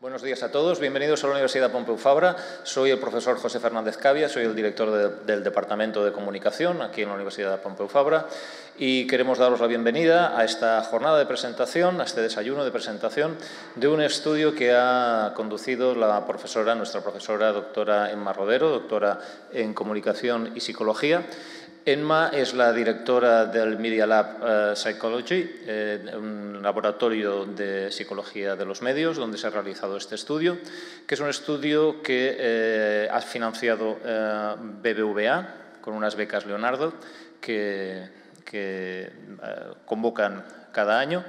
Buenos días a todos, bienvenidos a la Universidad Pompeu Fabra. Soy el profesor José Fernández Cavia, soy el director del Departamento de Comunicación aquí en la Universidad Pompeu Fabra y queremos daros la bienvenida a esta jornada de presentación, a este desayuno de presentación de un estudio que ha conducido la profesora, nuestra profesora doctora Emma Rodero, doctora en Comunicación y Psicología Enma es la directora del Media Lab eh, Psychology, eh, un laboratorio de psicología de los medios donde se ha realizado este estudio, que es un estudio que eh, ha financiado BBVA con unas becas Leonardo que convocan cada año.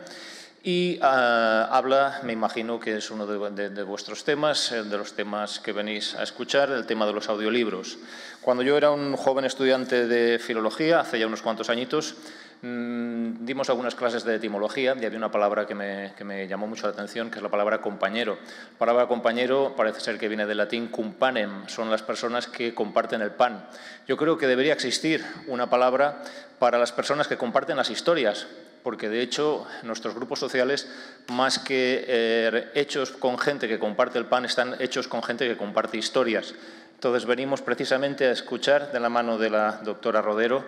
Y ah, habla, me imagino que es uno de, vuestros temas, eh, de los temas que venís a escuchar, el tema de los audiolibros. Cuando yo era un joven estudiante de filología, hace ya unos cuantos añitos, mm, dimos algunas clases de etimología y había una palabra que me, llamó mucho la atención, que es la palabra compañero. La palabra compañero parece ser que viene del latín panem son las personas que comparten el pan. Yo creo que debería existir una palabra para las personas que comparten las historias, porque de hecho nuestros grupos sociales, más que eh, hechos con gente que comparte el pan, están hechos con gente que comparte historias. Entonces venimos precisamente a escuchar de la mano de la doctora Rodero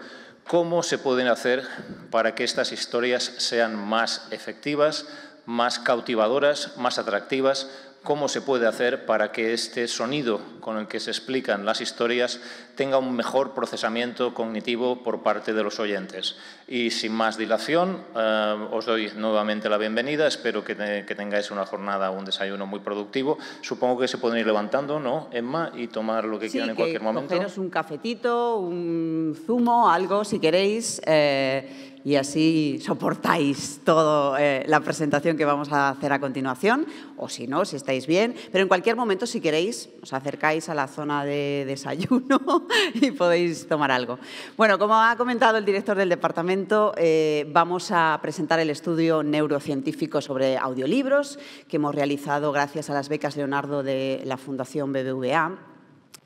cómo se pueden hacer para que estas historias sean más efectivas, más cautivadoras, más atractivas, cómo se puede hacer para que este sonido con el que se explican las historias tenga un mejor procesamiento cognitivo por parte de los oyentes. Y sin más dilación, eh, os doy nuevamente la bienvenida. Espero que, tengáis una jornada un desayuno muy productivo. Supongo que se pueden ir levantando, ¿no, Emma? Y tomar lo que quieran en cualquier momento. Cogeros un cafetito, un zumo, algo, si queréis. Eh, y así soportáis toda eh, la presentación que vamos a hacer a continuación, o si no, si estáis bien, pero en cualquier momento, si queréis, os acercáis a la zona de desayuno y podéis tomar algo. Bueno, como ha comentado el director del departamento, eh, vamos a presentar el estudio neurocientífico sobre audiolibros que hemos realizado gracias a las becas Leonardo de la Fundación BBVA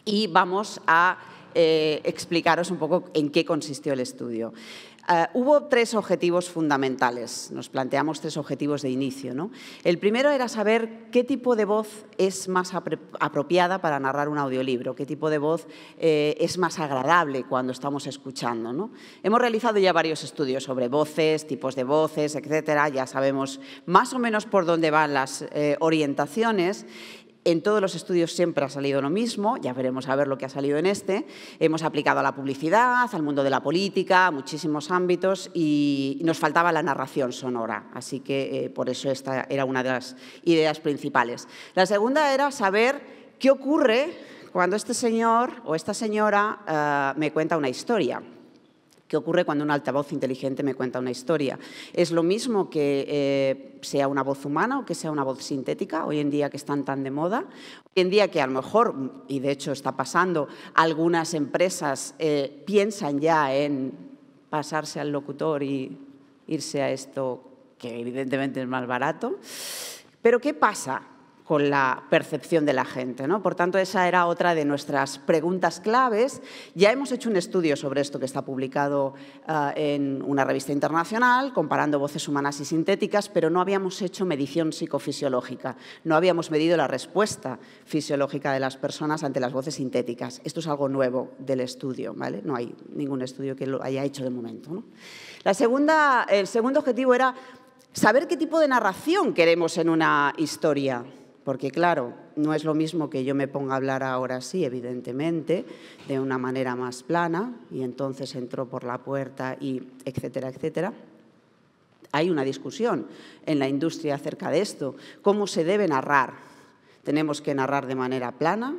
y vamos a eh, explicaros un poco en qué consistió el estudio. Eh, hubo tres objetivos fundamentales, nos planteamos tres objetivos de inicio. El primero era saber qué tipo de voz es más apropiada para narrar un audiolibro, qué tipo de voz eh, es más agradable cuando estamos escuchando. Hemos realizado ya varios estudios sobre voces, tipos de voces, etcétera, ya sabemos más o menos por dónde van las eh, orientaciones en todos los estudios siempre ha salido lo mismo, ya veremos a ver lo que ha salido en este. Hemos aplicado a la publicidad, al mundo de la política, a muchísimos ámbitos y nos faltaba la narración sonora, así que eh, por eso esta era una de las ideas principales. La segunda era saber qué ocurre cuando este señor o esta señora eh, me cuenta una historia. ¿Qué ocurre cuando un altavoz inteligente me cuenta una historia? Es lo mismo que eh, sea una voz humana o que sea una voz sintética, hoy en día que están tan de moda. Hoy en día que a lo mejor, y de hecho está pasando, algunas empresas eh, piensan ya en pasarse al locutor y irse a esto, que evidentemente es más barato. Pero ¿qué pasa? con la percepción de la gente. ¿no? Por tanto, esa era otra de nuestras preguntas claves. Ya hemos hecho un estudio sobre esto que está publicado eh, en una revista internacional, comparando voces humanas y sintéticas, pero no habíamos hecho medición psicofisiológica, no habíamos medido la respuesta fisiológica de las personas ante las voces sintéticas. Esto es algo nuevo del estudio, ¿vale? no hay ningún estudio que lo haya hecho de momento. La segunda, el segundo objetivo era saber qué tipo de narración queremos en una historia. Porque claro, no es lo mismo que yo me ponga a hablar ahora sí, evidentemente, de una manera más plana, y entonces entró por la puerta y etcétera, etcétera. Hay una discusión en la industria acerca de esto. ¿Cómo se debe narrar? ¿Tenemos que narrar de manera plana?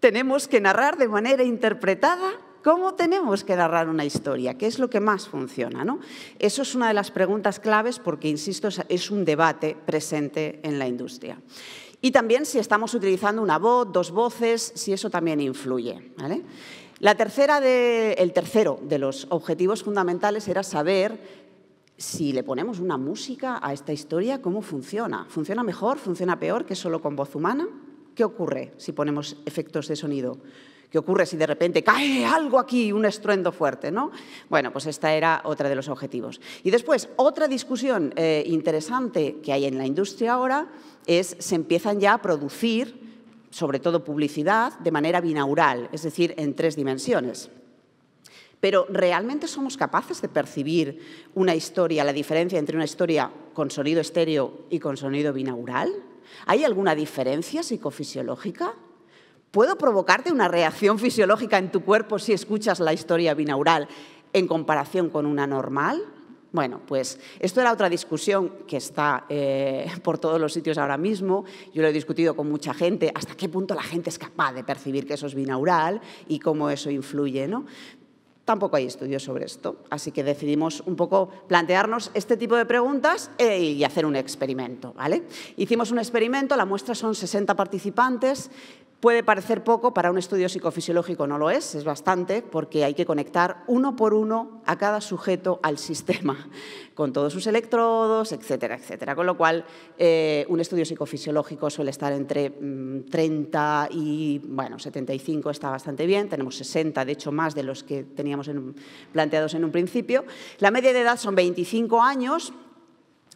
¿Tenemos que narrar de manera interpretada? ¿Cómo tenemos que narrar una historia? ¿Qué es lo que más funciona? ¿no? Eso es una de las preguntas claves porque, insisto, es un debate presente en la industria. Y también si estamos utilizando una voz, dos voces, si eso también influye. La tercera el tercero de los objetivos fundamentales era saber si le ponemos una música a esta historia, ¿cómo funciona? ¿Funciona mejor? ¿Funciona peor que solo con voz humana? ¿Qué ocurre si ponemos efectos de sonido? ¿Qué ocurre si de repente cae algo aquí, un estruendo fuerte? ¿no? Bueno, pues esta era otra de los objetivos. Y después, otra discusión eh, interesante que hay en la industria ahora es se empiezan ya a producir, sobre todo publicidad, de manera binaural, es decir, en tres dimensiones. Pero ¿realmente somos capaces de percibir una historia, la diferencia entre una historia con sonido estéreo y con sonido binaural? ¿Hay alguna diferencia psicofisiológica? puedo provocarte una reacción fisiológica en tu cuerpo si escuchas la historia binaural en comparación con una normal. Bueno, pues esto era otra discusión que está eh, por todos los sitios ahora mismo. Yo lo he discutido con mucha gente, hasta qué punto la gente es capaz de percibir que eso es binaural y cómo eso influye. ¿no? Tampoco hay estudios sobre esto, así que decidimos un poco plantearnos este tipo de preguntas eh, y hacer un experimento. ¿vale? Hicimos un experimento, la muestra son 60 participantes, Puede parecer poco, para un estudio psicofisiológico no lo es, es bastante, porque hay que conectar uno por uno a cada sujeto al sistema, con todos sus electrodos, etcétera, etcétera. Con lo cual, eh, un estudio psicofisiológico suele estar entre 30 mm, y, bueno, 75 está bastante bien, tenemos 60, de hecho, más de los que teníamos planteados en un principio. La media de edad son 25 años,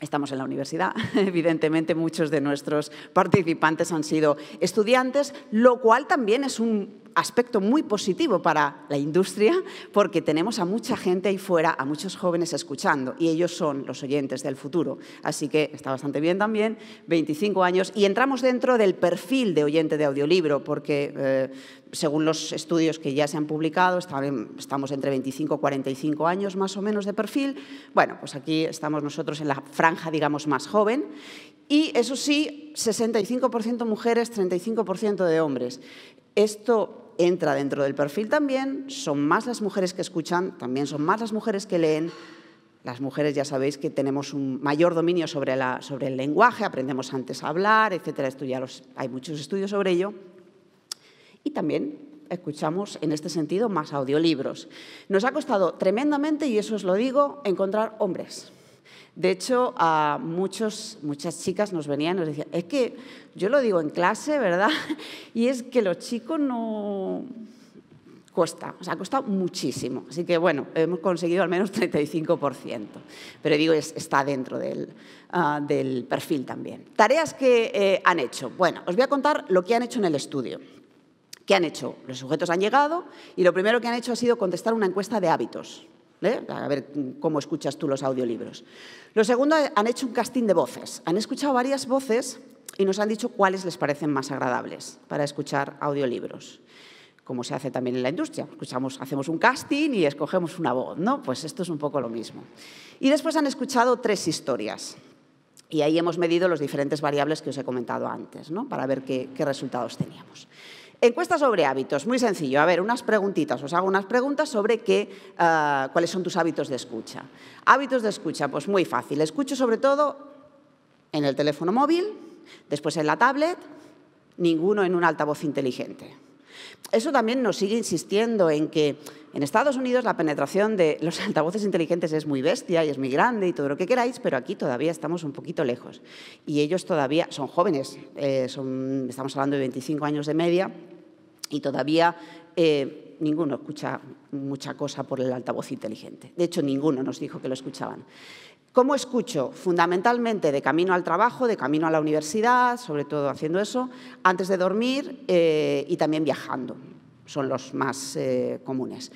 Estamos en la universidad, evidentemente muchos de nuestros participantes han sido estudiantes, lo cual también es un aspecto muy positivo para la industria porque tenemos a mucha gente ahí fuera, a muchos jóvenes escuchando y ellos son los oyentes del futuro. Así que está bastante bien también, 25 años y entramos dentro del perfil de oyente de audiolibro porque eh, según los estudios que ya se han publicado, estamos entre 25 y 45 años más o menos de perfil. Bueno, pues aquí estamos nosotros en la franja, digamos, más joven. Y eso sí, 65% mujeres, 35% de hombres. Esto entra dentro del perfil también, son más las mujeres que escuchan, también son más las mujeres que leen. Las mujeres ya sabéis que tenemos un mayor dominio sobre, sobre el lenguaje, aprendemos antes a hablar, etcétera. hay muchos estudios sobre ello. Y también escuchamos en este sentido más audiolibros. Nos ha costado tremendamente, y eso os lo digo, encontrar hombres. De hecho, a muchas chicas nos venían y nos decían, es que yo lo digo en clase, ¿verdad? Y es que los chicos no... Cuesta, o sea, ha costado muchísimo. Así que, bueno, hemos conseguido al menos 35%. Pero digo, está dentro ah, del, perfil también. Tareas que eh, han hecho. Bueno, os voy a contar lo que han hecho en el estudio. ¿Qué han hecho? Los sujetos han llegado y lo primero que han hecho ha sido contestar una encuesta de hábitos. ¿Eh? a ver cómo escuchas tú los audiolibros. Lo segundo, han hecho un casting de voces. Han escuchado varias voces y nos han dicho cuáles les parecen más agradables para escuchar audiolibros, como se hace también en la industria. Escuchamos, hacemos un casting y escogemos una voz, ¿no? Pues esto es un poco lo mismo. Y después han escuchado tres historias. Y ahí hemos medido los diferentes variables que os he comentado antes, ¿no? Para ver qué resultados teníamos. Encuesta sobre hábitos, muy sencillo. A ver, unas preguntitas. Os hago unas preguntas sobre qué, eh, cuáles son tus hábitos de escucha. Hábitos de escucha, pues muy fácil. Escucho sobre todo en el teléfono móvil, después en la tablet, ninguno en un altavoz inteligente eso también nos sigue insistiendo en que en Estados Unidos la penetración de los altavoces inteligentes es muy bestia y es muy grande y todo lo que queráis, pero aquí todavía estamos un poquito lejos. Y ellos todavía son jóvenes, eh, estamos hablando de 25 años de media y todavía eh, ninguno escucha mucha cosa por el altavoz inteligente. De hecho, ninguno nos dijo que lo escuchaban. ¿Cómo escucho? Fundamentalmente de camino al trabajo, de camino a la universidad, sobre todo haciendo eso, antes de dormir eh, y también viajando. Son los más eh, comunes.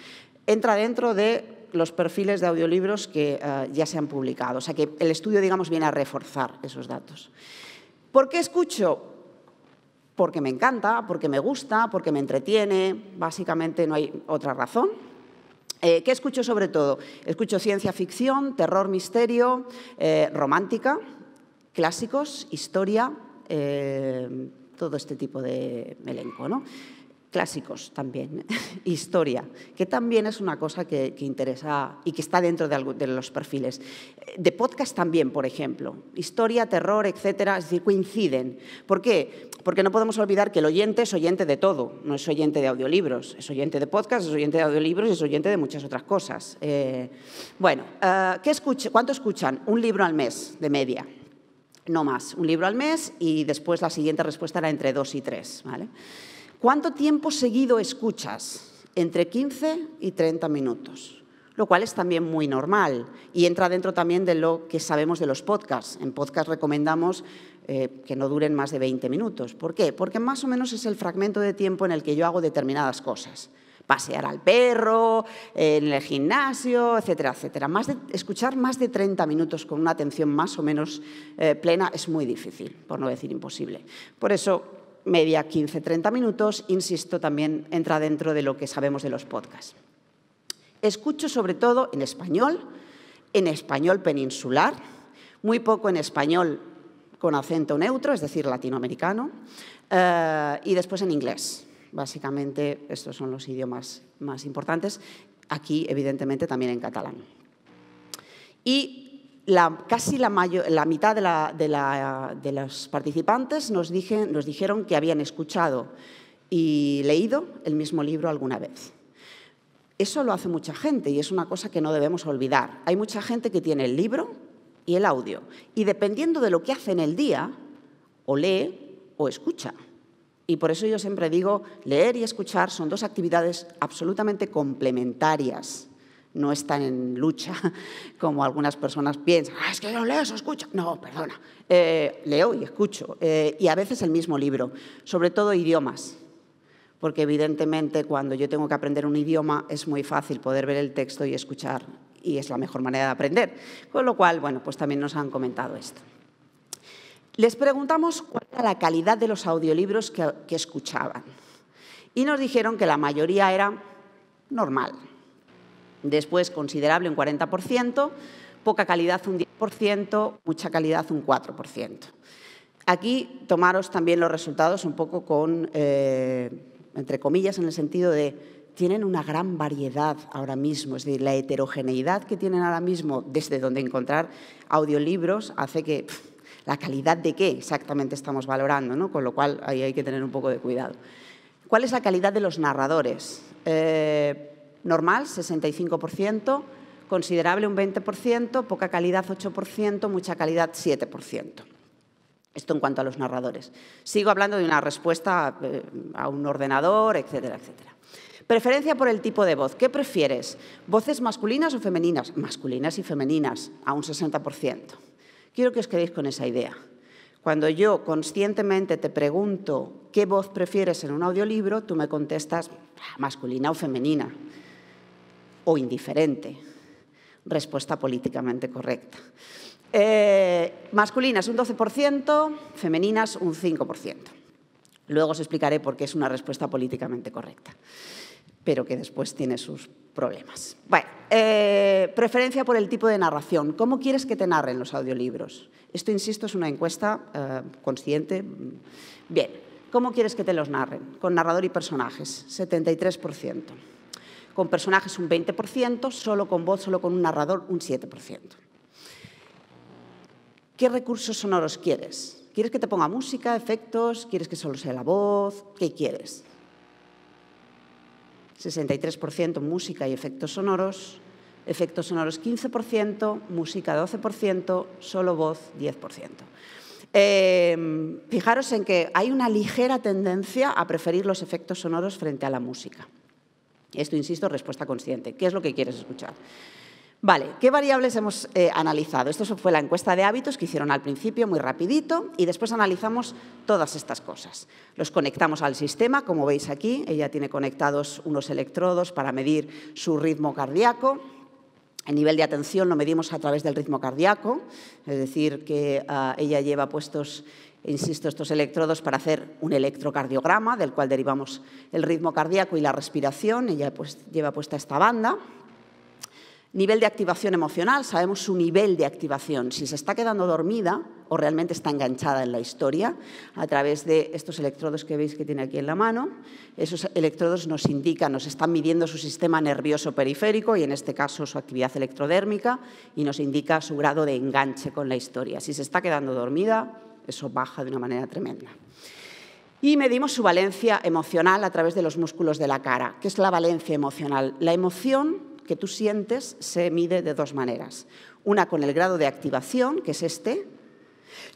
Entra dentro de los perfiles de audiolibros que eh, ya se han publicado. O sea que el estudio, digamos, viene a reforzar esos datos. ¿Por qué escucho? Porque me encanta, porque me gusta, porque me entretiene. Básicamente no hay otra razón. Eh, ¿Qué escucho sobre todo? Escucho ciencia ficción, terror, misterio, eh, romántica, clásicos, historia, eh, todo este tipo de elenco. ¿no? clásicos también, historia, que también es una cosa que, interesa y que está dentro de, de, los perfiles. De podcast también, por ejemplo, historia, terror, etcétera, es coinciden. ¿Por qué? Porque no podemos olvidar que el oyente es oyente de todo, no es oyente de audiolibros, es oyente de podcast, es oyente de audiolibros y es oyente de muchas otras cosas. Eh, bueno, eh, ¿qué ¿cuánto escuchan? Un libro al mes, de media no más, un libro al mes y después la siguiente respuesta era entre dos y tres. ¿vale? ¿Cuánto tiempo seguido escuchas? Entre 15 y 30 minutos, lo cual es también muy normal y entra dentro también de lo que sabemos de los podcasts. En podcast recomendamos eh, que no duren más de 20 minutos. ¿Por qué? Porque más o menos es el fragmento de tiempo en el que yo hago determinadas cosas pasear al perro, eh, en el gimnasio, etcétera, etcétera. escuchar más de 30 minutos con una atención más o menos eh, plena es muy difícil, por no decir imposible. Por eso media 15-30 minutos, insisto, también entra dentro de lo que sabemos de los podcasts. Escucho sobre todo en español, en español peninsular, muy poco en español con acento neutro, es decir, latinoamericano, eh, y después en inglés. Básicamente estos son los idiomas más importantes. Aquí, evidentemente, también en catalán. Y la, casi la, mitad de, los participantes nos dijeron que habían escuchado y leído el mismo libro alguna vez. Eso lo hace mucha gente y es una cosa que no debemos olvidar. Hay mucha gente que tiene el libro y el audio y dependiendo de lo que hace en el día, o lee o escucha. Y por eso yo siempre digo, leer y escuchar son dos actividades absolutamente complementarias no está en lucha, como algunas personas piensan, ah, es que yo leo, escucho. No, perdona, eh, leo y escucho, eh, y a veces el mismo libro, sobre todo idiomas, porque evidentemente cuando yo tengo que aprender un idioma es muy fácil poder ver el texto y escuchar, y es la mejor manera de aprender. Con lo cual, bueno, pues también nos han comentado esto. Les preguntamos cuál era la calidad de los audiolibros que, que escuchaban y nos dijeron que la mayoría era normal, después considerable un 40%, poca calidad un 10%, mucha calidad un 4%. Aquí tomaros también los resultados un poco con, eh, entre comillas, en el sentido de tienen una gran variedad ahora mismo, es decir, la heterogeneidad que tienen ahora mismo desde donde encontrar audiolibros hace que la calidad de qué exactamente estamos valorando, ¿no? con lo cual ahí hay que tener un poco de cuidado. ¿Cuál es la calidad de los narradores? Eh, normal 65%, considerable un 20%, poca calidad 8%, mucha calidad 7%. Esto en cuanto a los narradores. Sigo hablando de una respuesta eh, a un ordenador, etcétera, etcétera. Preferencia por el tipo de voz. ¿Qué prefieres? ¿Voces masculinas o femeninas? Masculinas y femeninas, a un 60%. Quiero que os quedéis con esa idea. Cuando yo conscientemente te pregunto qué voz prefieres en un audiolibro, tú me contestas ah, masculina o femenina o indiferente. Respuesta políticamente correcta. Eh, masculinas un 12%, femeninas un 5%. Luego os explicaré por qué es una respuesta políticamente correcta, pero que después tiene sus problemas. Eh, preferencia por el tipo de narración. ¿Cómo quieres que te narren los audiolibros? Esto, insisto, es una encuesta eh, consciente. Bien, ¿cómo quieres que te los narren? Con narrador y personajes, 73% con personajes un 20%, solo con voz, solo con un narrador un 7%. ¿Qué recursos sonoros quieres? ¿Quieres que te ponga música, efectos? ¿Quieres que solo sea la voz? ¿Qué quieres? 63% música y efectos sonoros, efectos sonoros 15%, música 12%, solo voz 10%. Em, fijaros en que hay una ligera tendencia a preferir los efectos sonoros frente a la música. Esto, insisto, respuesta consciente. ¿Qué es lo que quieres escuchar? Vale, ¿qué variables hemos eh, analizado? Esto fue la encuesta de hábitos que hicieron al principio, muy rapidito, y después analizamos todas estas cosas. Los conectamos al sistema, como veis aquí, ella tiene conectados unos electrodos para medir su ritmo cardíaco. El nivel de atención lo medimos a través del ritmo cardíaco, es decir, que ah, ella lleva puestos insisto, estos electrodos para hacer un electrocardiograma, del cual derivamos el ritmo cardíaco y la respiración. Ella pues, lleva puesta esta banda. Nivel de activación emocional, sabemos su nivel de activación, si se está quedando dormida o realmente está enganchada en la historia, a través de estos electrodos que veis que tiene aquí en la mano. Esos electrodos nos indican, nos están midiendo su sistema nervioso periférico y en este caso su actividad electrodérmica y nos indica su grado de enganche con la historia, si se está quedando dormida eso baja de una manera tremenda. Y medimos su valencia emocional a través de los músculos de la cara. ¿Qué es la valencia emocional? La emoción que tú sientes se mide de dos maneras. Una con el grado de activación, que es este.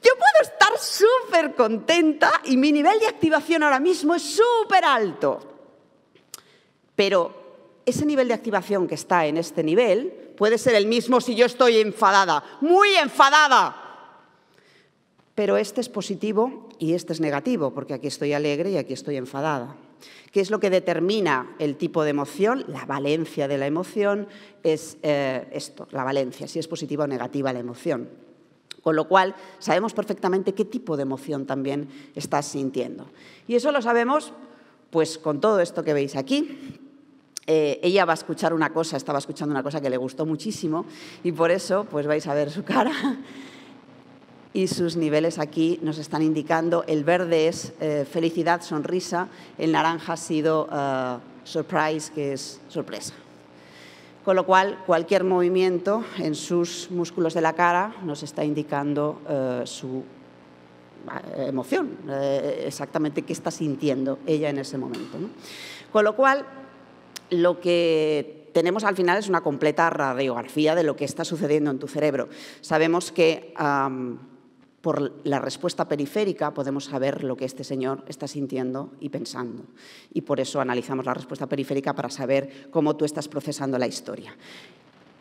Yo puedo estar súper contenta y mi nivel de activación ahora mismo es súper alto. Pero ese nivel de activación que está en este nivel puede ser el mismo si yo estoy enfadada, muy enfadada. Pero este es positivo y este es negativo, porque aquí estoy alegre y aquí estoy enfadada. ¿Qué es lo que determina el tipo de emoción? La valencia de la emoción es eh, esto, la valencia, si es positiva o negativa la emoción. Con lo cual, sabemos perfectamente qué tipo de emoción también estás sintiendo. Y eso lo sabemos pues con todo esto que veis aquí. Eh, ella va a escuchar una cosa, estaba escuchando una cosa que le gustó muchísimo y por eso pues vais a ver su cara y sus niveles aquí nos están indicando, el verde es eh, felicidad, sonrisa, el naranja ha sido eh, surprise, que es sorpresa. Con lo cual, cualquier movimiento en sus músculos de la cara nos está indicando eh, su emoción, exactamente qué está sintiendo ella en ese momento. Con lo cual, lo que tenemos al final es una completa radiografía de lo que está sucediendo en tu cerebro. Sabemos que... Por la respuesta periférica podemos saber lo que este señor está sintiendo y pensando. Y por eso analizamos la respuesta periférica para saber cómo tú estás procesando la historia.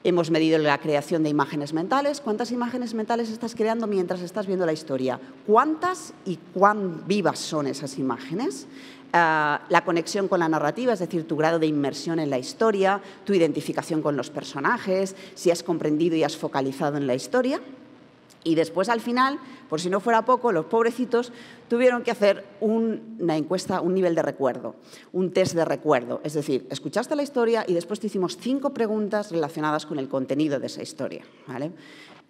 Hemos medido la creación de imágenes mentales. ¿Cuántas imágenes mentales estás creando mientras estás viendo la historia? ¿Cuántas y cuán vivas son esas imágenes? Ah, la conexión con la narrativa, es decir, tu grado de inmersión en la historia, tu identificación con los personajes, si has comprendido y has focalizado en la historia. Y después, al final, por si no fuera poco, los pobrecitos tuvieron que hacer una encuesta, un nivel de recuerdo, un test de recuerdo. Es decir, escuchaste la historia y después te hicimos cinco preguntas relacionadas con el contenido de esa historia. ¿vale?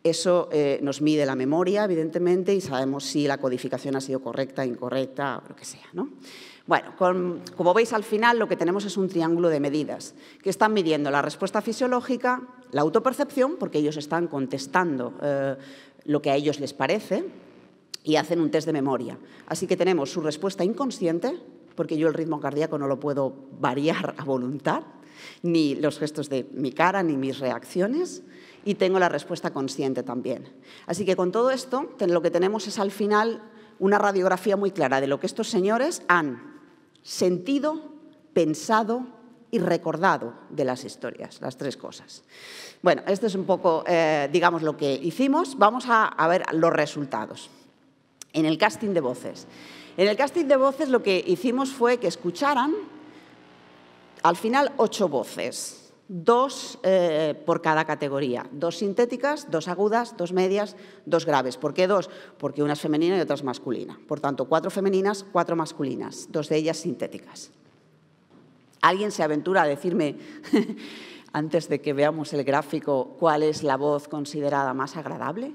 Eso eh, nos mide la memoria, evidentemente, y sabemos si la codificación ha sido correcta, incorrecta, lo que sea. ¿no? Bueno, con, como veis al final lo que tenemos es un triángulo de medidas que están midiendo la respuesta fisiológica, la autopercepción, porque ellos están contestando eh, lo que a ellos les parece y hacen un test de memoria. Así que tenemos su respuesta inconsciente, porque yo el ritmo cardíaco no lo puedo variar a voluntad, ni los gestos de mi cara, ni mis reacciones, y tengo la respuesta consciente también. Así que con todo esto, lo que tenemos es al final una radiografía muy clara de lo que estos señores han sentido, pensado, y recordado de las historias, las tres cosas. Bueno, esto es un poco, eh, digamos, lo que hicimos. Vamos a, ver los resultados. En el casting de voces. En el casting de voces lo que hicimos fue que escucharan al final ocho voces, dos eh, por cada categoría, dos sintéticas, dos agudas, dos medias, dos graves. ¿Por qué dos? Porque una es femenina y otra es masculina. Por tanto, cuatro femeninas, cuatro masculinas, dos de ellas sintéticas. ¿Alguien se aventura a decirme, antes de que veamos el gráfico, cuál es la voz considerada más agradable?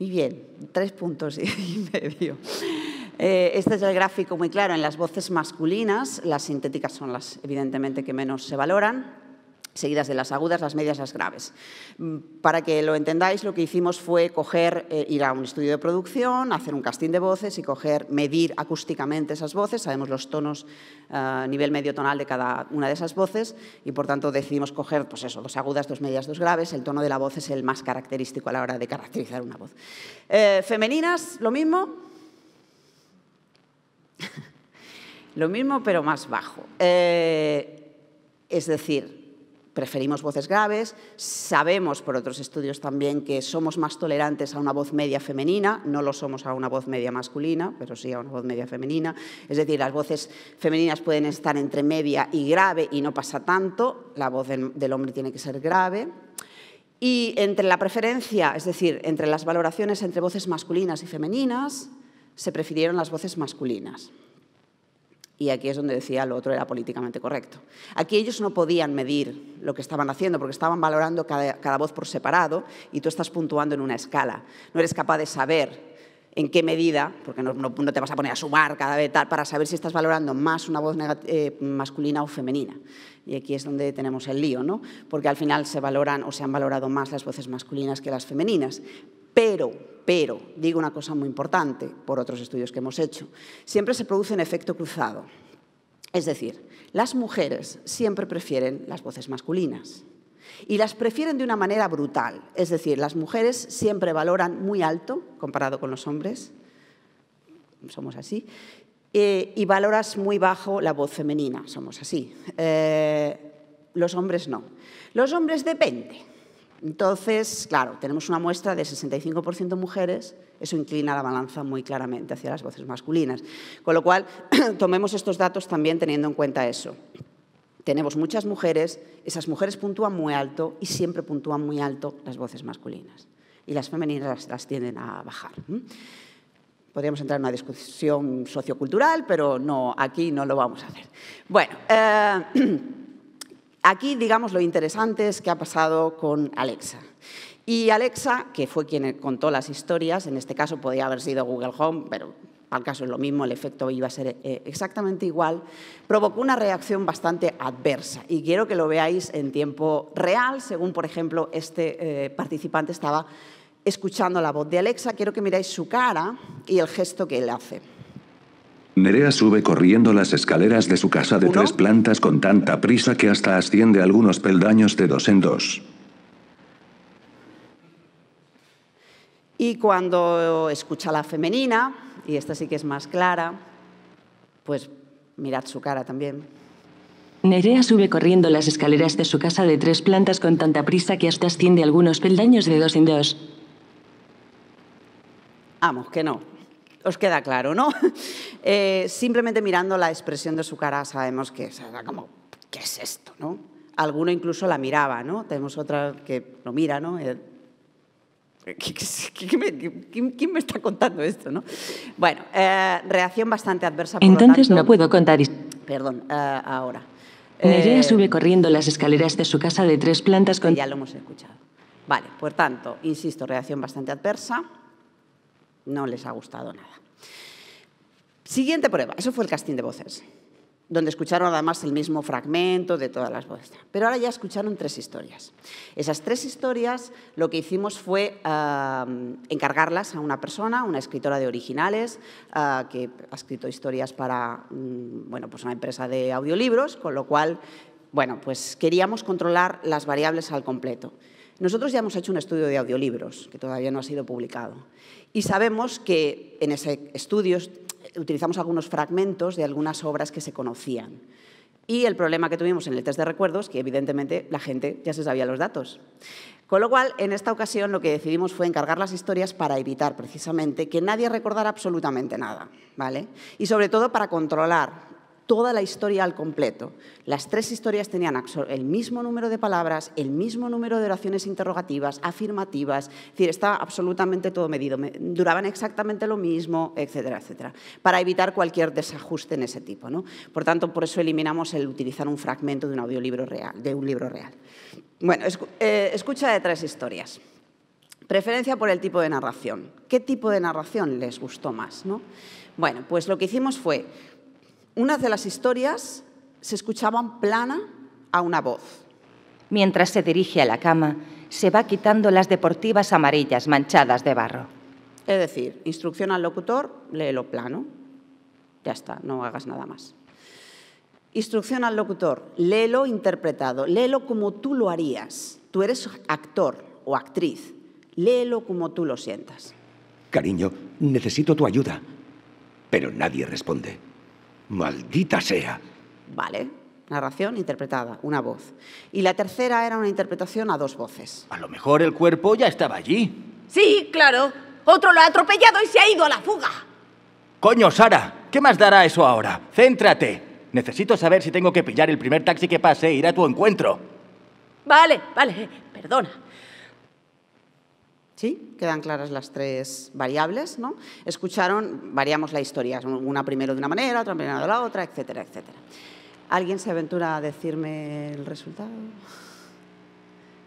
Muy bien, tres puntos y medio. Eh, este es el gráfico muy claro. En las voces masculinas, las sintéticas son las, evidentemente, que menos se valoran seguidas de las agudas, las medias, las graves. Mm, para que lo entendáis, lo que hicimos fue coger, eh, ir a un estudio de producción, hacer un casting de voces y coger, medir acústicamente esas voces, sabemos los tonos, a ah, nivel medio tonal de cada una de esas voces y por tanto decidimos coger, pues eso, dos agudas, dos medias, dos graves, el tono de la voz es el más característico a la hora de caracterizar una voz. Eh, femeninas, lo mismo. lo mismo, pero más bajo. Eh, es decir, preferimos voces graves, sabemos por otros estudios también que somos más tolerantes a una voz media femenina, no lo somos a una voz media masculina, pero sí a una voz media femenina, es decir, las voces femeninas pueden estar entre media y grave y no pasa tanto, la voz del, hombre tiene que ser grave. Y entre la preferencia, es decir, entre las valoraciones entre voces masculinas y femeninas, se prefirieron las voces masculinas. Y aquí es donde decía lo otro era políticamente correcto. Aquí ellos no podían medir lo que estaban haciendo porque estaban valorando cada, voz por separado y tú estás puntuando en una escala. No eres capaz de saber en qué medida, porque no, te vas a poner a sumar cada vez tal, para saber si estás valorando más una voz eh, masculina o femenina. Y aquí es donde tenemos el lío, ¿no? Porque al final se valoran o se han valorado más las voces masculinas que las femeninas. Pero, pero, digo una cosa muy importante por otros estudios que hemos hecho, siempre se produce un efecto cruzado. Es decir, las mujeres siempre prefieren las voces masculinas. Y las prefieren de una manera brutal. Es decir, las mujeres siempre valoran muy alto, comparado con los hombres, somos así, eh, y valoras muy bajo la voz femenina, somos así. Eh, los hombres no. Los hombres dependen. Entonces, claro, tenemos una muestra de 65% mujeres, eso inclina la balanza muy claramente hacia las voces masculinas. Con lo cual, tomemos estos datos también teniendo en cuenta eso. Tenemos muchas mujeres, esas mujeres puntúan muy alto y siempre puntúan muy alto las voces masculinas. Y las femeninas las, tienden a bajar. Podríamos entrar en una discusión sociocultural, pero no, aquí no lo vamos a hacer. Bueno. Eh, Aquí, digamos, lo interesante es qué ha pasado con Alexa. Y Alexa, que fue quien contó las historias, en este caso podía haber sido Google Home, pero al caso es lo mismo, el efecto iba a ser eh, exactamente igual, provocó una reacción bastante adversa. Y quiero que lo veáis en tiempo real, según, por ejemplo, este eh, participante estaba escuchando la voz de Alexa. Quiero que miráis su cara y el gesto que él hace. Nerea sube corriendo las escaleras de su casa de tres plantas con tanta prisa que hasta asciende algunos peldaños de dos en dos. Y cuando escucha la femenina, y esta sí que es más clara, pues mirad su cara también. Nerea sube corriendo las escaleras de su casa de tres plantas con tanta prisa que hasta asciende algunos peldaños de dos en dos. Vamos, que no os queda claro, ¿no? Eh, simplemente mirando la expresión de su cara sabemos que es como, ¿qué es esto? ¿no? Alguno incluso la miraba, ¿no? Tenemos otra que lo mira, ¿no? ¿Quién me, está contando esto? ¿no? Bueno, eh, reacción bastante adversa. Entonces no puedo contar. Perdón, eh, ahora. Nerea sube corriendo las escaleras de su casa de tres plantas con... Ya lo hemos escuchado. Vale, por tanto, insisto, reacción bastante adversa. No les ha gustado nada. Siguiente prueba. Eso fue el casting de voces, donde escucharon además el mismo fragmento de todas las voces. Pero ahora ya escucharon tres historias. Esas tres historias lo que hicimos fue encargarlas a una persona, una escritora de originales, ah, que ha escrito historias para mm, bueno, pues una empresa de audiolibros, con lo cual bueno, pues queríamos controlar las variables al completo. Nosotros ya hemos hecho un estudio de audiolibros, que todavía no ha sido publicado, y sabemos que en ese estudio utilizamos algunos fragmentos de algunas obras que se conocían. Y el problema que tuvimos en el test de recuerdos, que evidentemente la gente ya se sabía los datos. Con lo cual, en esta ocasión lo que decidimos fue encargar las historias para evitar precisamente que nadie recordara absolutamente nada, ¿vale? Y sobre todo para controlar toda la historia al completo. Las tres historias tenían el mismo número de palabras, el mismo número de oraciones interrogativas, afirmativas, es decir, estaba absolutamente todo medido, duraban exactamente lo mismo, etcétera, etcétera, para evitar cualquier desajuste en ese tipo. ¿no? Por tanto, por eso eliminamos el utilizar un fragmento de un audiolibro real, de un libro real. Bueno, eh, escucha de tres historias. Preferencia por el tipo de narración. ¿Qué tipo de narración les gustó más? ¿no? Bueno, pues lo que hicimos fue unas de las historias se escuchaban plana a una voz. Mientras se dirige a la cama, se va quitando las deportivas amarillas manchadas de barro. Es decir, instrucción al locutor, léelo plano. Ya está, no hagas nada más. Instrucción al locutor, léelo interpretado, léelo como tú lo harías. Tú eres actor o actriz, léelo como tú lo sientas. Cariño, necesito tu ayuda. Pero nadie responde. Maldita sea. Vale, narración interpretada, una voz. Y la tercera era una interpretación a dos voces. A lo mejor el cuerpo ya estaba allí. Sí, claro. Otro lo ha atropellado y se ha ido a la fuga. Coño, Sara, ¿qué más dará eso ahora? Céntrate. Necesito saber si tengo que pillar el primer taxi que pase e ir a tu encuentro. Vale, vale, perdona. ¿Sí? Quedan claras las tres variables, ¿no? Escucharon, variamos la historia, una primero de una manera, otra primero de la otra, etcétera, etcétera. ¿Alguien se aventura a decirme el resultado?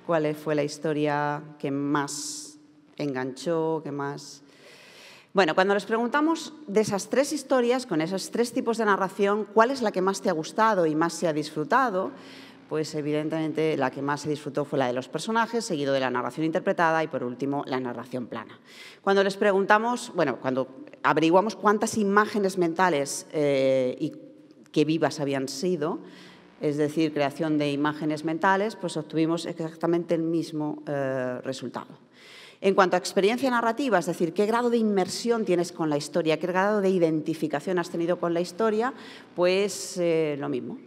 ¿Cuál fue la historia que más enganchó, que más...? Bueno, cuando les preguntamos de esas tres historias, con esos tres tipos de narración, ¿cuál es la que más te ha gustado y más se ha disfrutado?, pues evidentemente la que más se disfrutó fue la de los personajes, seguido de la narración interpretada y por último la narración plana. Cuando les preguntamos, bueno, cuando averiguamos cuántas imágenes mentales eh, y qué vivas habían sido, es decir, creación de imágenes mentales, pues obtuvimos exactamente el mismo eh, resultado. En cuanto a experiencia narrativa, es decir, qué grado de inmersión tienes con la historia, qué grado de identificación has tenido con la historia, pues eh, lo mismo,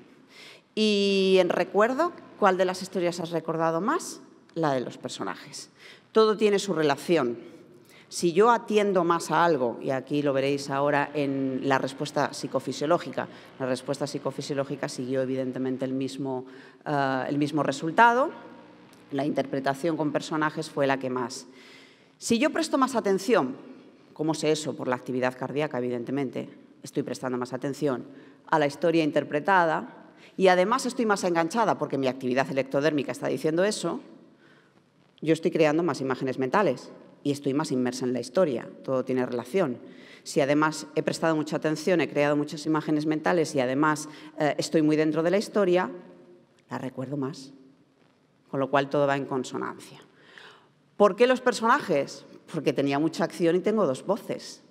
y en recuerdo, ¿cuál de las historias has recordado más? La de los personajes. Todo tiene su relación. Si yo atiendo más a algo, y aquí lo veréis ahora en la respuesta psicofisiológica, la respuesta psicofisiológica siguió evidentemente el mismo, eh, resultado, la interpretación con personajes fue la que más. Si yo presto más atención, ¿cómo sé eso? Por la actividad cardíaca, evidentemente, estoy prestando más atención a la historia interpretada, y además estoy más enganchada porque mi actividad electrodérmica está diciendo eso, yo estoy creando más imágenes mentales y estoy más inmersa en la historia. Todo tiene relación. Si además he prestado mucha atención, he creado muchas imágenes mentales y además eh, estoy muy dentro de la historia, la recuerdo más. Con lo cual todo va en consonancia. ¿Por qué los personajes? Porque tenía mucha acción y tengo dos voces.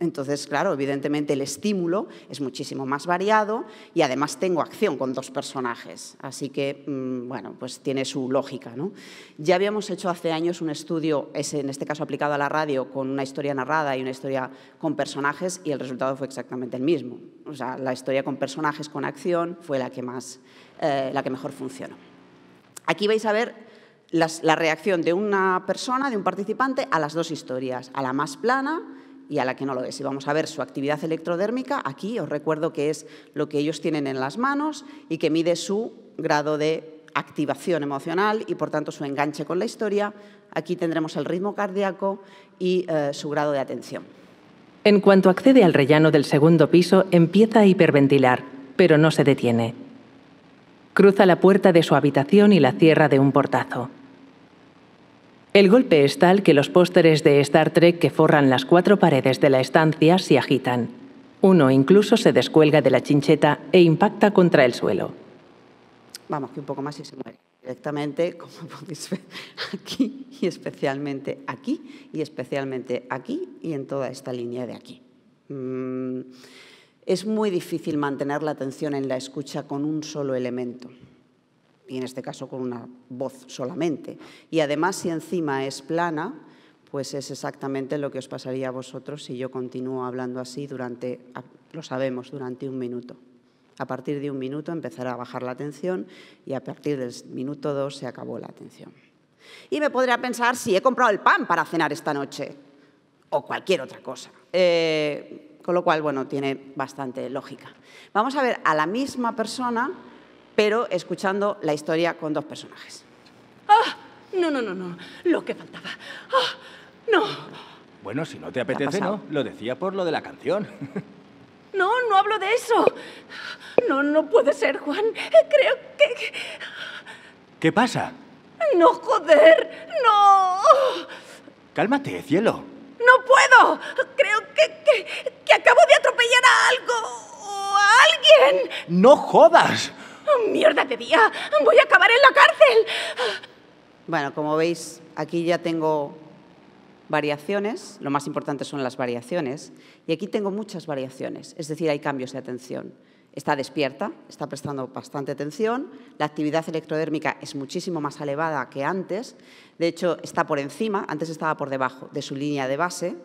Entonces, claro, evidentemente el estímulo es muchísimo más variado y además tengo acción con dos personajes, así que, mm, bueno, pues tiene su lógica. ¿no? Ya habíamos hecho hace años un estudio, en este caso aplicado a la radio, con una historia narrada y una historia con personajes y el resultado fue exactamente el mismo. O sea, la historia con personajes con acción fue la que, más, eh, la que mejor funcionó. Aquí vais a ver la reacción de una persona, de un participante, a las dos historias, a la más plana y a la que no lo es. Y vamos a ver su actividad electrodérmica. Aquí os recuerdo que es lo que ellos tienen en las manos y que mide su grado de activación emocional y, por tanto, su enganche con la historia. Aquí tendremos el ritmo cardíaco y eh, su grado de atención. En cuanto accede al rellano del segundo piso, empieza a hiperventilar, pero no se detiene. Cruza la puerta de su habitación y la cierra de un portazo. El golpe es tal que los pósteres de Star Trek que forran las cuatro paredes de la estancia se agitan. Uno incluso se descuelga de la chincheta e impacta contra el suelo. Vamos, que un poco más y se muere directamente, como podéis ver, aquí y especialmente aquí, y especialmente aquí y en toda esta línea de aquí. Mm, es muy difícil mantener la atención en la escucha con un solo elemento y en este caso con una voz solamente. Y además, si encima es plana, pues es exactamente lo que os pasaría a vosotros si yo continúo hablando así durante, lo sabemos, durante un minuto. A partir de un minuto empezará a bajar la atención y a partir del minuto dos se acabó la atención Y me podría pensar si he comprado el pan para cenar esta noche o cualquier otra cosa. Eh, con lo cual, bueno, tiene bastante lógica. Vamos a ver a la misma persona pero escuchando la historia con dos personajes. ¡Ah! No, no, no, no. Lo que faltaba. ¡Ah! No. Bueno, si no te apetece, ¿no? Lo decía por lo de la canción. No, no hablo de eso. No, no puede ser, Juan. Creo que... ¿Qué pasa? No, joder. No. Cálmate, cielo. No puedo. Creo que, que, acabo de atropellar a algo o a alguien. No jodas. ¡Oh, ¡Mierda de día! ¡Voy a acabar en la cárcel! Bueno, como veis, aquí ya tengo variaciones. Lo más importante son las variaciones. Y aquí tengo muchas variaciones, es decir, hay cambios de atención. Está despierta, está prestando bastante atención. La actividad electrodérmica es muchísimo más elevada que antes. De hecho, está por encima, antes estaba por debajo de su línea de base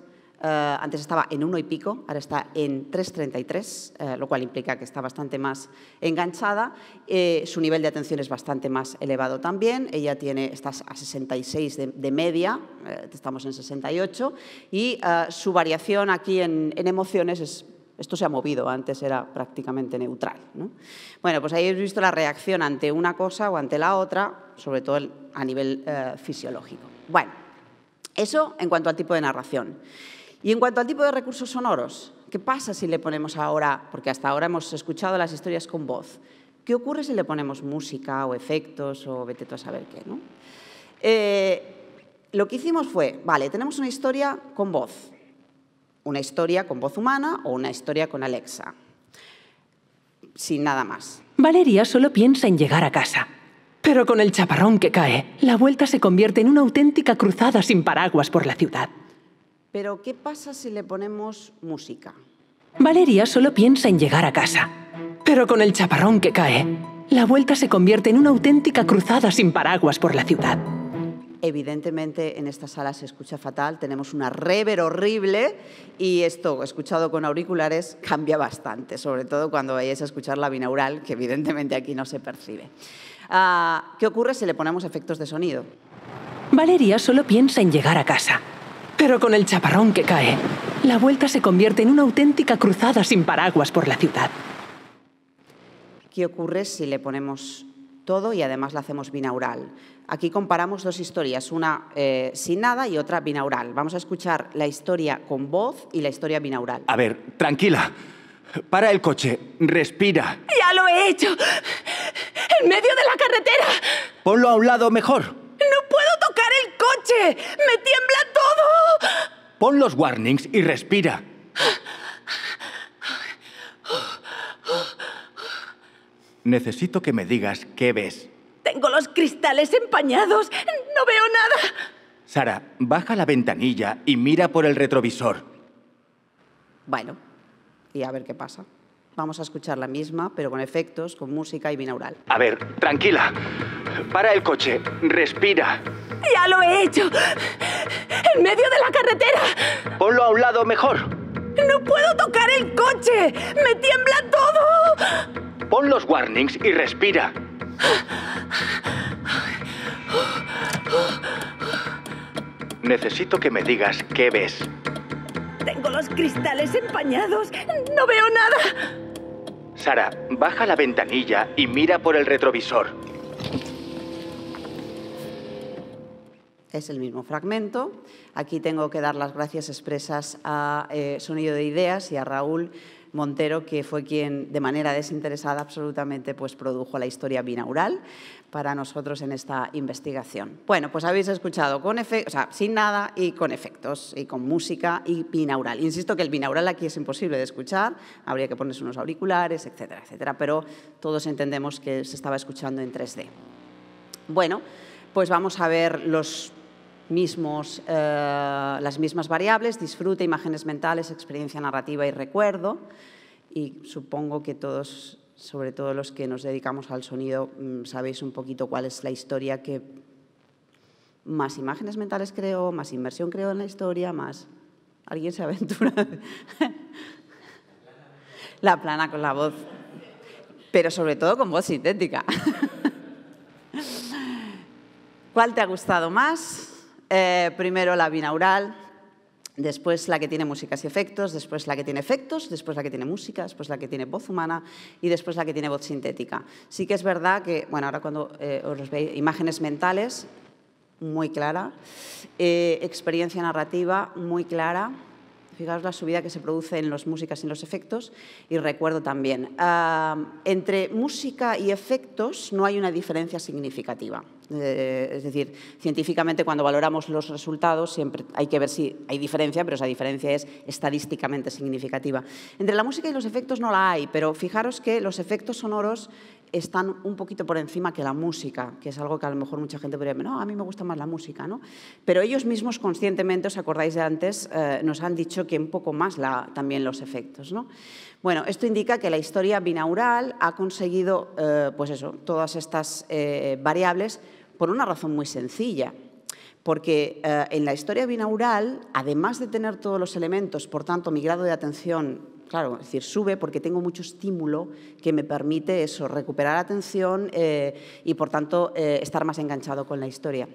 eh, antes estaba en uno y pico, ahora está en 3,33, eh, lo cual implica que está bastante más enganchada. Eh, su nivel de atención es bastante más elevado también. Ella tiene, está a 66 de, media, estamos en 68, y su variación aquí en, emociones es esto se ha movido, antes era prácticamente neutral. Bueno, pues ahí habéis visto la reacción ante una cosa o ante la otra, sobre todo a nivel fisiológico. Bueno, eso en cuanto al tipo de narración. Y en cuanto al tipo de recursos sonoros, ¿qué pasa si le ponemos ahora, porque hasta ahora hemos escuchado las historias con voz, ¿qué ocurre si le ponemos música o efectos o vete tú a saber qué? Eh, lo que hicimos fue, vale, tenemos una historia con voz, una historia con voz humana o una historia con Alexa, sin nada más. Valeria solo piensa en llegar a casa. Pero con el chaparrón que cae, la vuelta se convierte en una auténtica cruzada sin paraguas por la ciudad. Pero ¿qué pasa si le ponemos música? Valeria solo piensa en llegar a casa. Pero con el chaparrón que cae, la vuelta se convierte en una auténtica cruzada sin paraguas por la ciudad. Evidentemente en esta sala se escucha fatal, tenemos una rever horrible y esto, escuchado con auriculares, cambia bastante, sobre todo cuando vayáis a escuchar la binaural, que evidentemente aquí no se percibe. Ah, ¿Qué ocurre si le ponemos efectos de sonido? Valeria solo piensa en llegar a casa. Pero con el chaparrón que cae, la vuelta se convierte en una auténtica cruzada sin paraguas por la ciudad. ¿Qué ocurre si le ponemos todo y además la hacemos binaural? Aquí comparamos dos historias, una eh, sin nada y otra binaural. Vamos a escuchar la historia con voz y la historia binaural. A ver, tranquila. Para el coche, respira. Ya lo he hecho. En medio de la carretera. Ponlo a un lado mejor. No puedo. ¡Me tiembla todo! Pon los warnings y respira. Necesito que me digas qué ves. Tengo los cristales empañados. No veo nada. Sara, baja la ventanilla y mira por el retrovisor. Bueno, y a ver qué pasa. Vamos a escuchar la misma, pero con efectos, con música y binaural. A ver, tranquila. Para el coche. Respira. Ya lo he hecho. En medio de la carretera. Ponlo a un lado mejor. No puedo tocar el coche. Me tiembla todo. Pon los warnings y respira. Necesito que me digas qué ves. Tengo los cristales empañados. No veo nada. Sara, baja la ventanilla y mira por el retrovisor. Es el mismo fragmento. Aquí tengo que dar las gracias expresas a eh, Sonido de Ideas y a Raúl Montero, que fue quien de manera desinteresada absolutamente pues, produjo la historia binaural para nosotros en esta investigación. Bueno, pues habéis escuchado con sin nada y con efectos, y con música y binaural. Insisto que el binaural aquí es imposible de escuchar, habría que ponerse unos auriculares, etcétera, etcétera, pero todos entendemos que se estaba escuchando en 3D. Bueno, pues vamos a ver los mismos, eh, las mismas variables, disfrute, imágenes mentales, experiencia narrativa y recuerdo. Y supongo que todos, sobre todo los que nos dedicamos al sonido, mm, sabéis un poquito cuál es la historia que más imágenes mentales creo, más inversión creo en la historia, más... ¿Alguien se aventura? la plana con la voz, pero sobre todo con voz sintética. ¿Cuál te ha gustado más? Eh, primero la binaural, después la que tiene músicas y efectos, después la que tiene efectos, después la que tiene música, después la que tiene voz humana y después la que tiene voz sintética. Sí que es verdad que, bueno, ahora cuando eh, os veis imágenes mentales, muy clara, eh, experiencia narrativa, muy clara. Fijaos la subida que se produce en las músicas y los efectos. Y recuerdo también, ah, entre música y efectos no hay una diferencia significativa. Eh, es decir, científicamente cuando valoramos los resultados siempre hay que ver si hay diferencia, pero esa diferencia es estadísticamente significativa. Entre la música y los efectos no la hay, pero fijaros que los efectos sonoros están un poquito por encima que la música, que es algo que a lo mejor mucha gente podría decir, no, a mí me gusta más la música, ¿no? Pero ellos mismos conscientemente, os acordáis de antes, eh, nos han dicho que un poco más la, también los efectos, ¿no? Bueno, esto indica que la historia binaural ha conseguido, eh, pues eso, todas estas variables por una razón muy sencilla. Porque eh, en la historia binaural, además de tener todos los elementos, por tanto, mi grado de atención, claro, es decir, sube porque tengo mucho estímulo que me permite eso, recuperar atención eh, y, por tanto, eh, estar más enganchado con la historia.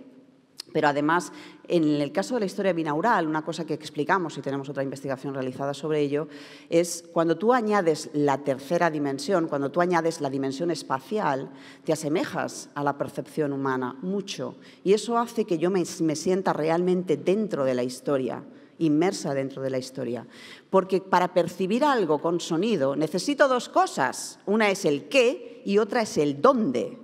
Pero además, en el caso de la historia binaural, una cosa que explicamos y tenemos otra investigación realizada sobre ello, es cuando tú añades la tercera dimensión, cuando tú añades la dimensión espacial, te asemejas a la percepción humana mucho. Y eso hace que yo me, me sienta realmente dentro de la historia inmersa dentro de la historia. Porque para percibir algo con sonido necesito dos cosas. Una es el qué y otra es el dónde.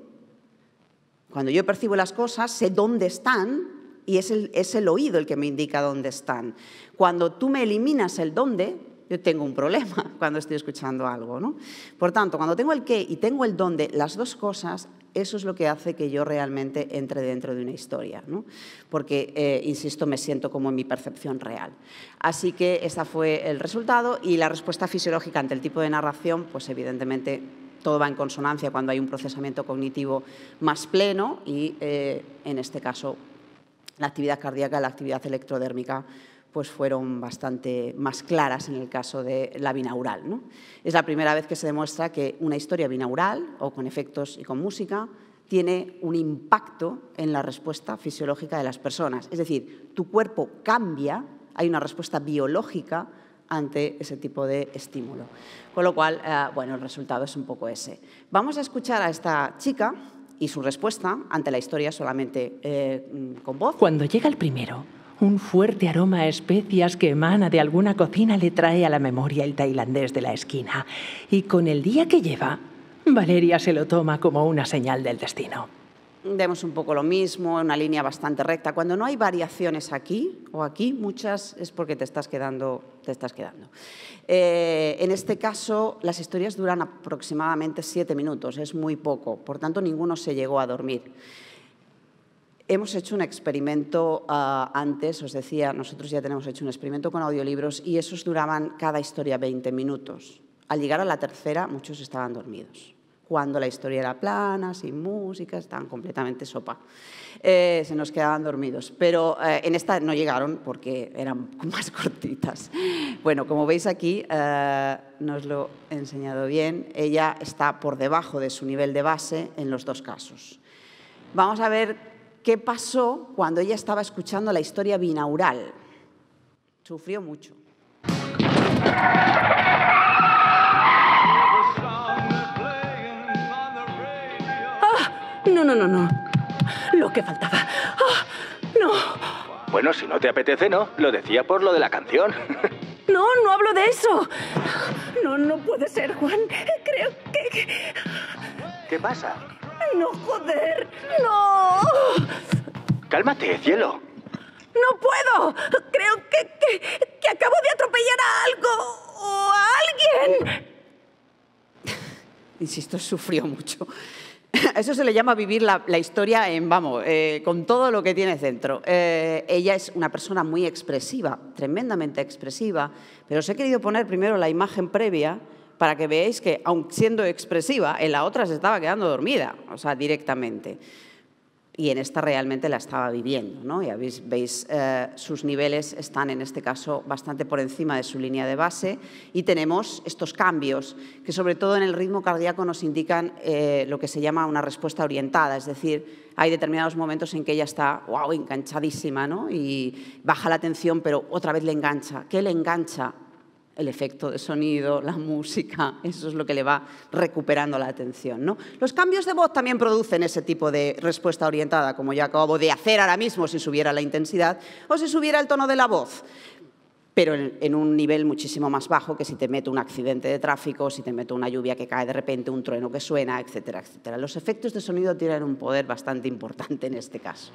Cuando yo percibo las cosas, sé dónde están y es el, es el oído el que me indica dónde están. Cuando tú me eliminas el dónde, yo tengo un problema cuando estoy escuchando algo. ¿no? Por tanto, cuando tengo el qué y tengo el dónde, las dos cosas, eso es lo que hace que yo realmente entre dentro de una historia, ¿no? porque, eh, insisto, me siento como en mi percepción real. Así que ese fue el resultado y la respuesta fisiológica ante el tipo de narración, pues evidentemente todo va en consonancia cuando hay un procesamiento cognitivo más pleno y, eh, en este caso, la actividad cardíaca y la actividad electrodérmica pues fueron bastante más claras en el caso de la binaural. Es la primera vez que se demuestra que una historia binaural, o con efectos y con música, tiene un impacto en la respuesta fisiológica de las personas. Es decir, tu cuerpo cambia, hay una respuesta biológica ante ese tipo de estímulo. Con lo cual, eh, bueno, el resultado es un poco ese. Vamos a escuchar a esta chica y su respuesta ante la historia solamente eh, mm, con voz. Cuando llega el primero, un fuerte aroma a especias que emana de alguna cocina le trae a la memoria el tailandés de la esquina. Y con el día que lleva, Valeria se lo toma como una señal del destino vemos un poco lo mismo, una línea bastante recta. Cuando no hay variaciones aquí o aquí, muchas es porque te estás quedando. Te estás quedando. Eh, en este caso, las historias duran aproximadamente siete minutos, es muy poco, por tanto, ninguno se llegó a dormir. Hemos hecho un experimento ah, antes, os decía, nosotros ya tenemos hecho un experimento con audiolibros y esos duraban cada historia 20 minutos. Al llegar a la tercera, muchos estaban dormidos cuando la historia era plana, sin música, estaban completamente sopa. Eh, se nos quedaban dormidos, pero eh, en esta no llegaron porque eran más cortitas. Bueno, como veis aquí, eh, nos lo he enseñado bien, ella está por debajo de su nivel de base en los dos casos. Vamos a ver qué pasó cuando ella estaba escuchando la historia binaural. Sufrió mucho. no, no, no. Lo que faltaba. Ah, no. Bueno, si no te apetece, no. Lo decía por lo de la canción. No, no hablo de eso. No, no puede ser, Juan. Creo que... ¿Qué pasa? No, joder. No. Cálmate, cielo. ¡No puedo! Creo que, que, que, acabo de atropellar a algo o a alguien. Insisto, sufrió mucho. Eso se le llama vivir la, historia en, vamos, eh, con todo lo que tiene centro. Eh, ella es una persona muy expresiva, tremendamente expresiva, pero os he querido poner primero la imagen previa para que veáis que, aun siendo expresiva, en la otra se estaba quedando dormida, o sea, directamente y en esta realmente la estaba viviendo. ¿no? Ya veis, veis eh, sus niveles están en este caso bastante por encima de su línea de base y tenemos estos cambios que sobre todo en el ritmo cardíaco nos indican eh, lo que se llama una respuesta orientada, es decir, hay determinados momentos en que ella está wow, enganchadísima ¿no? y baja la tensión pero otra vez le engancha. ¿Qué le engancha? el efecto de sonido, la música, eso es lo que le va recuperando la atención. Los cambios de voz también producen ese tipo de respuesta orientada, como ya acabo de hacer ahora mismo si subiera la intensidad o si subiera el tono de la voz pero en, un nivel muchísimo más bajo que si te meto un accidente de tráfico, si te meto una lluvia que cae de repente, un trueno que suena, etcétera, etcétera. Los efectos de sonido tienen un poder bastante importante en este caso.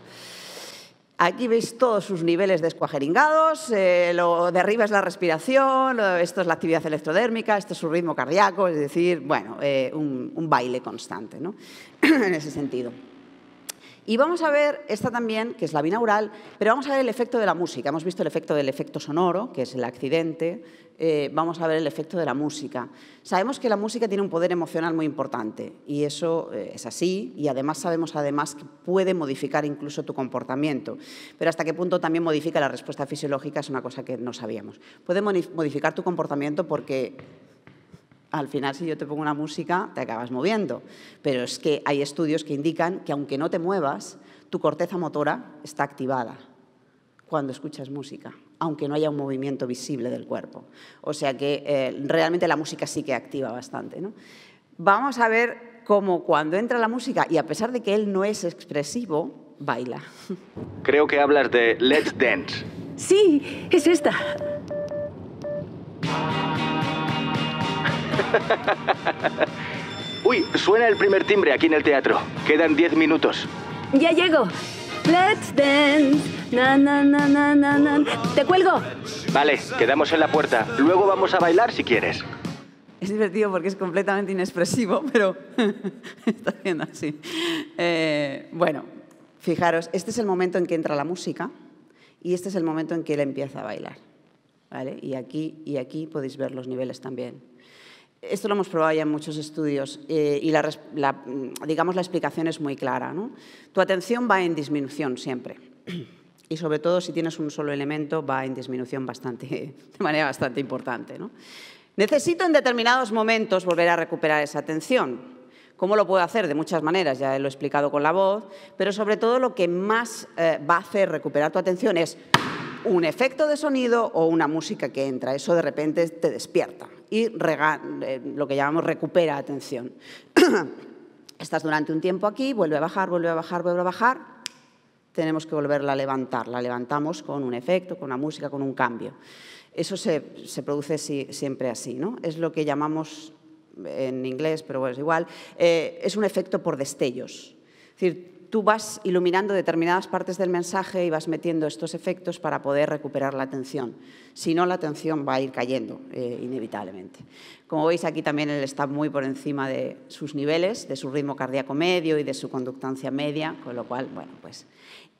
Aquí veis todos sus niveles de eh, lo de arriba es la respiración, esto es la actividad electrodérmica, esto es su ritmo cardíaco, es decir, bueno, eh, un, un, baile constante, ¿no? en ese sentido. Y vamos a ver esta también, que es la binaural, pero vamos a ver el efecto de la música. Hemos visto el efecto del efecto sonoro, que es el accidente. Eh, vamos a ver el efecto de la música. Sabemos que la música tiene un poder emocional muy importante y eso eh, es así. Y además sabemos además que puede modificar incluso tu comportamiento. Pero hasta qué punto también modifica la respuesta fisiológica es una cosa que no sabíamos. Puede modificar tu comportamiento porque al final si yo te pongo una música te acabas moviendo. Pero es que hay estudios que indican que aunque no te muevas, tu corteza motora está activada cuando escuchas música, aunque no haya un movimiento visible del cuerpo. O sea que eh, realmente la música sí que activa bastante. ¿no? Vamos a ver cómo cuando entra la música, y a pesar de que él no es expresivo, baila. Creo que hablas de Let's Dance. Sí, es esta. Uy, suena el primer timbre aquí en el teatro. Quedan 10 minutos. Ya llego. Let's dance. Na, na, na, na, na, na. Te cuelgo. Vale, quedamos en la puerta. Luego vamos a bailar si quieres. Es divertido porque es completamente inexpresivo, pero está haciendo así. Eh, bueno, fijaros, este es el momento en que entra la música y este es el momento en que él empieza a bailar. ¿Vale? Y aquí y aquí podéis ver los niveles también esto lo hemos probado ya en muchos estudios eh, y la, mm, digamos, la explicación es muy clara. ¿no? Tu atención va en disminución siempre. Y sobre todo si tienes un solo elemento va en disminución bastante, de manera bastante importante. ¿no? Necesito en determinados momentos volver a recuperar esa atención. ¿Cómo lo puedo hacer? De muchas maneras, ya lo he explicado con la voz, pero sobre todo lo que más eh, va a hacer recuperar tu atención es un efecto de sonido o una música que entra. Eso de repente te despierta y eh, lo que llamamos recupera atención. Estás durante un tiempo aquí, vuelve a bajar, vuelve a bajar, vuelve a bajar, tenemos que volverla a levantar. La levantamos con un efecto, con una música, con un cambio. Eso se, se produce siempre así, ¿no? Es lo que llamamos en inglés, pero bueno, es igual, eh, es un efecto por destellos. Es decir, tú vas iluminando determinadas partes del mensaje y vas metiendo estos efectos para poder recuperar la atención. Si no, la atención va a ir cayendo eh, inevitablemente. Como veis aquí también él está muy por encima de sus niveles, de su ritmo cardíaco medio y de su conductancia media, con lo cual, bueno, pues...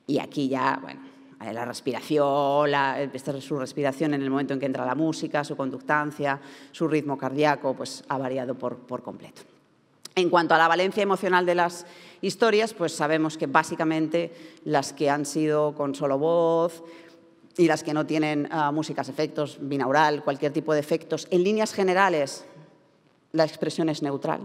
Y aquí ya, bueno, eh, la respiración, la, su respiración en el momento en que entra la música, su conductancia, su ritmo cardíaco, pues ha variado por completo. En cuanto a la valencia emocional de las historias, pues sabemos que básicamente las que han sido con solo voz y las que no tienen ah, músicas, efectos, binaural, cualquier tipo de efectos, en líneas generales la expresión es neutral,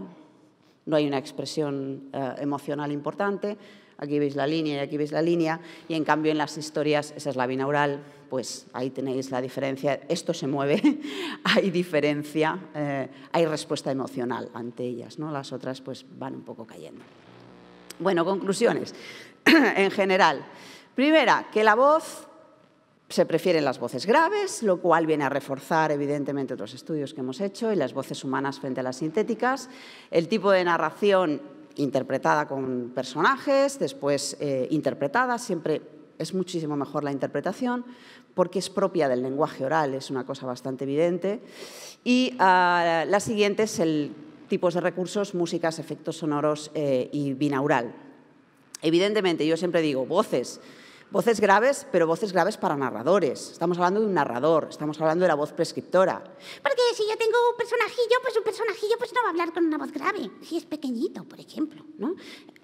no hay una expresión ah, emocional importante, aquí veis la línea y aquí veis la línea, y en cambio en las historias, esa es la binaural, pues ahí tenéis la diferencia, esto se mueve, hay diferencia, eh, hay respuesta emocional ante ellas, ¿no? las otras pues van un poco cayendo. Bueno, conclusiones en general. Primera, que la voz se prefieren las voces graves, lo cual viene a reforzar evidentemente otros estudios que hemos hecho y las voces humanas frente a las sintéticas. El tipo de narración interpretada con personajes, después eh, interpretada, siempre es muchísimo mejor la interpretación porque es propia del lenguaje oral, es una cosa bastante evidente. Y ah, la siguiente es el tipos de recursos, músicas, efectos sonoros eh, y binaural. Evidentemente, yo siempre digo, voces, Voces graves, pero voces graves para narradores. Estamos hablando de un narrador, estamos hablando de la voz prescriptora. Porque si yo tengo un personajillo, pues un personajillo pues no va a hablar con una voz grave, si es pequeñito, por ejemplo. ¿no?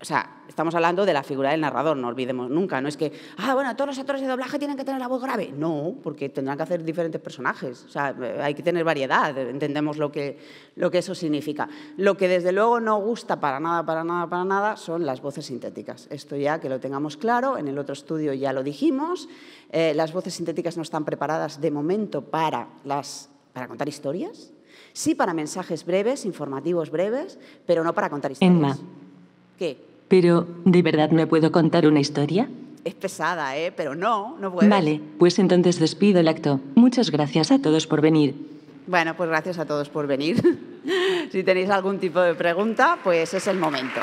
o sea, estamos hablando de la figura del narrador, no olvidemos nunca. No es que, ah, bueno, todos los actores de doblaje tienen que tener la voz grave. No, porque tendrán que hacer diferentes personajes. O sea, hay que tener variedad, entendemos lo que, lo que eso significa. Lo que desde luego no gusta para nada, para nada, para nada son las voces sintéticas. Esto ya que lo tengamos claro, en el otro estudio ya lo dijimos. Eh, las voces sintéticas no están preparadas de momento para, las, para contar historias. Sí para mensajes breves, informativos breves, pero no para contar historias. Emma. ¿Qué? Pero, ¿de verdad me puedo contar una historia? Es pesada, ¿eh? Pero no, no puedo. Vale, pues entonces despido el acto. Muchas gracias a todos por venir. Bueno, pues gracias a todos por venir. si tenéis algún tipo de pregunta, pues es el momento.